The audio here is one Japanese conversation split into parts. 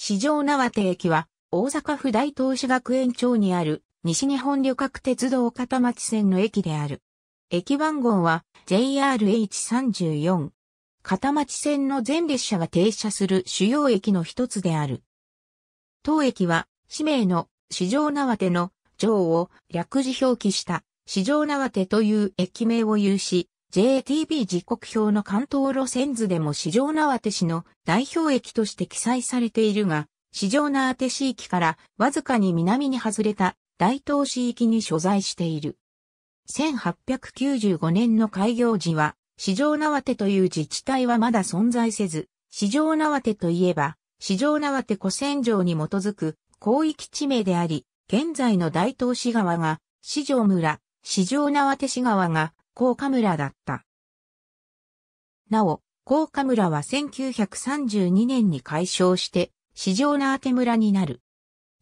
四条縄手駅は、大阪府大東市学園町にある、西日本旅客鉄道片町線の駅である。駅番号は JRH34。片町線の全列車が停車する主要駅の一つである。当駅は、市名の四条縄手の上を略字表記した四条縄手という駅名を有し、JTB 時刻表の関東路線図でも市場縄手市の代表駅として記載されているが、市場縄手市域からわずかに南に外れた大東市域に所在している。1895年の開業時は、市場縄手という自治体はまだ存在せず、市場縄手といえば、市場縄手古戦場に基づく広域地名であり、現在の大東市側が、市場村、市場縄手市側が、高カムラだった。なお、高カムラは1932年に改称して、市場のーテ村になる。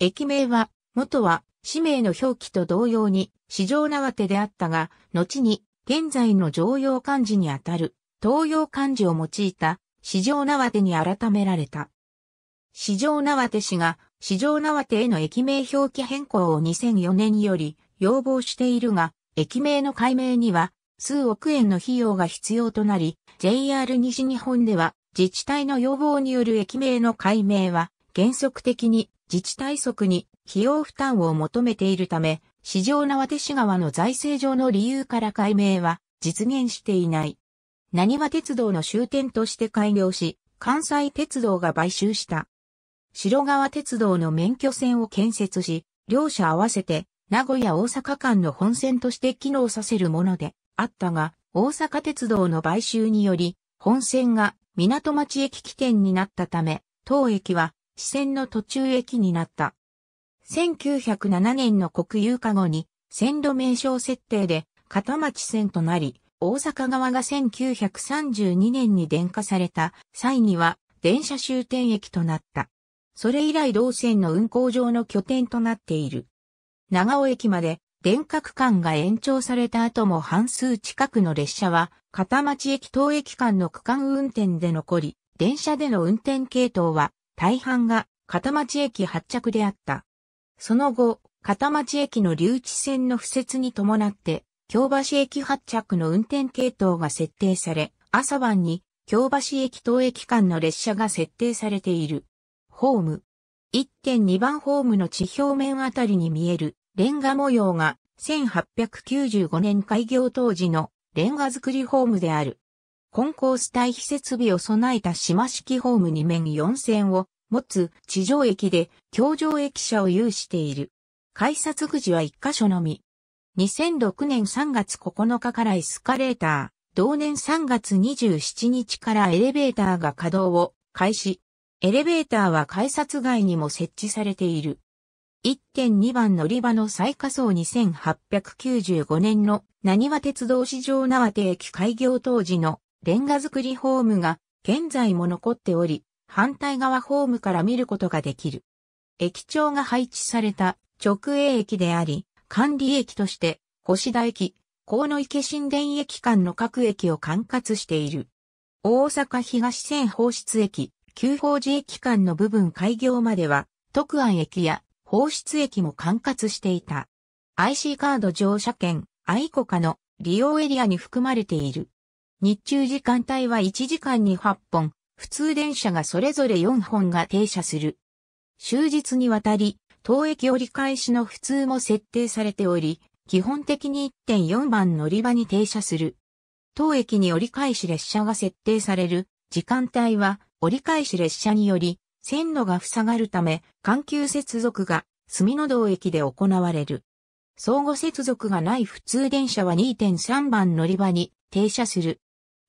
駅名は、元は、氏名の表記と同様に、市場縄手であったが、後に、現在の常用漢字にあたる、東洋漢字を用いた、市場縄手に改められた。市場縄手氏が、市場縄手への駅名表記変更を2004年より、要望しているが、駅名の解明には、数億円の費用が必要となり、JR 西日本では自治体の要望による駅名の解明は原則的に自治体側に費用負担を求めているため、市場な手市川の財政上の理由から解明は実現していない。何は鉄道の終点として開業し、関西鉄道が買収した。白川鉄道の免許線を建設し、両社合わせて名古屋大阪間の本線として機能させるもので、あったが、大阪鉄道の買収により、本線が港町駅起点になったため、当駅は、支線の途中駅になった。1907年の国有化後に、線路名称設定で、片町線となり、大阪側が1932年に電化された際には、電車終点駅となった。それ以来同線の運行上の拠点となっている。長尾駅まで電角間が延長された後も半数近くの列車は、片町駅等駅間の区間運転で残り、電車での運転系統は、大半が片町駅発着であった。その後、片町駅の留置線の敷設に伴って、京橋駅発着の運転系統が設定され、朝晩に京橋駅等駅間の列車が設定されている。ホーム。1.2番ホームの地表面あたりに見えるレンガ模様が1895年開業当時のレンガ作りホームである。コンコース対比設備を備えた島式ホーム2面4線を持つ地上駅で橋上駅舎を有している。改札口は1箇所のみ。2006年3月9日からエスカレーター、同年3月27日からエレベーターが稼働を開始。エレベーターは改札外にも設置されている。1.2番乗り場の最下層2895年の何は鉄道市場縄手駅開業当時のレンガ造りホームが現在も残っており、反対側ホームから見ることができる。駅長が配置された直営駅であり、管理駅として、星田駅、河野池新田駅間の各駅を管轄している。大阪東線放出駅、旧法寺駅間の部分開業までは、徳安駅や放出駅も管轄していた。IC カード乗車券、イコカの利用エリアに含まれている。日中時間帯は1時間に8本、普通電車がそれぞれ4本が停車する。終日にわたり、当駅折り返しの普通も設定されており、基本的に1.4番乗り場に停車する。当駅に折り返し列車が設定される時間帯は折り返し列車により線路が塞がるため、環球接続が隅の道駅で行われる。相互接続がない普通電車は2.3番乗り場に停車する。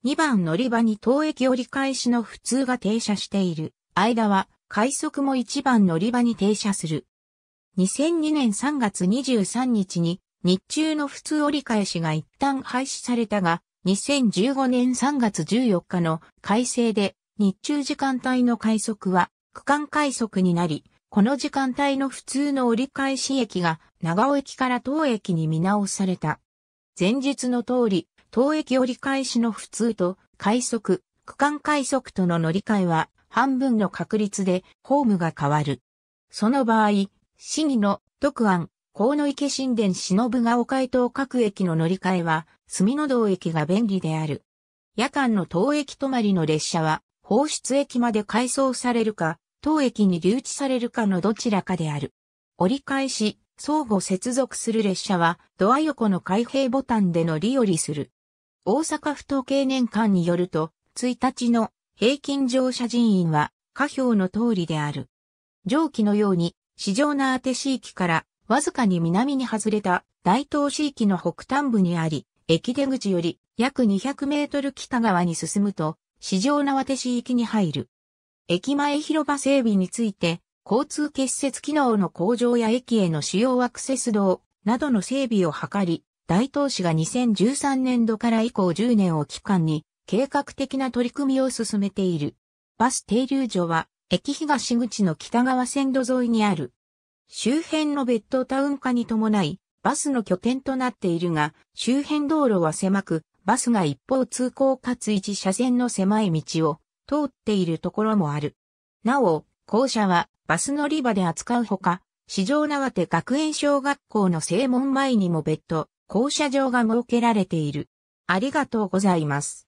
2番乗り場に当駅折り返しの普通が停車している。間は快速も1番乗り場に停車する。2002年3月23日に日中の普通折り返しが一旦廃止されたが、2015年3月14日の改正で日中時間帯の快速は区間快速になり、この時間帯の普通の折り返し駅が長尾駅から当駅に見直された。前述の通り、当駅折り返しの普通と快速、区間快速との乗り換えは半分の確率でホームが変わる。その場合、市議の特安、河野池神殿忍が丘へと各駅の乗り換えは、住の道駅が便利である。夜間の当駅止まりの列車は、放出駅まで改装されるか、当駅に留置されるかのどちらかである。折り返し、相互接続する列車はドア横の開閉ボタンで乗り降りする。大阪府統計年間によると、1日の平均乗車人員は下表の通りである。上記のように、市場なあて市域からわずかに南に外れた大東市域の北端部にあり、駅出口より約200メートル北側に進むと、市場なわて市域に入る。駅前広場整備について、交通結節機能の向上や駅への主要アクセス道などの整備を図り、大東市が2013年度から以降10年を期間に計画的な取り組みを進めている。バス停留所は駅東口の北側線路沿いにある。周辺のベッドタウン化に伴いバスの拠点となっているが、周辺道路は狭く、バスが一方通行かつ一車線の狭い道を通っているところもある。なお、校舎はバス乗り場で扱うほか、市場縄手学園小学校の正門前にも別途、校舎場が設けられている。ありがとうございます。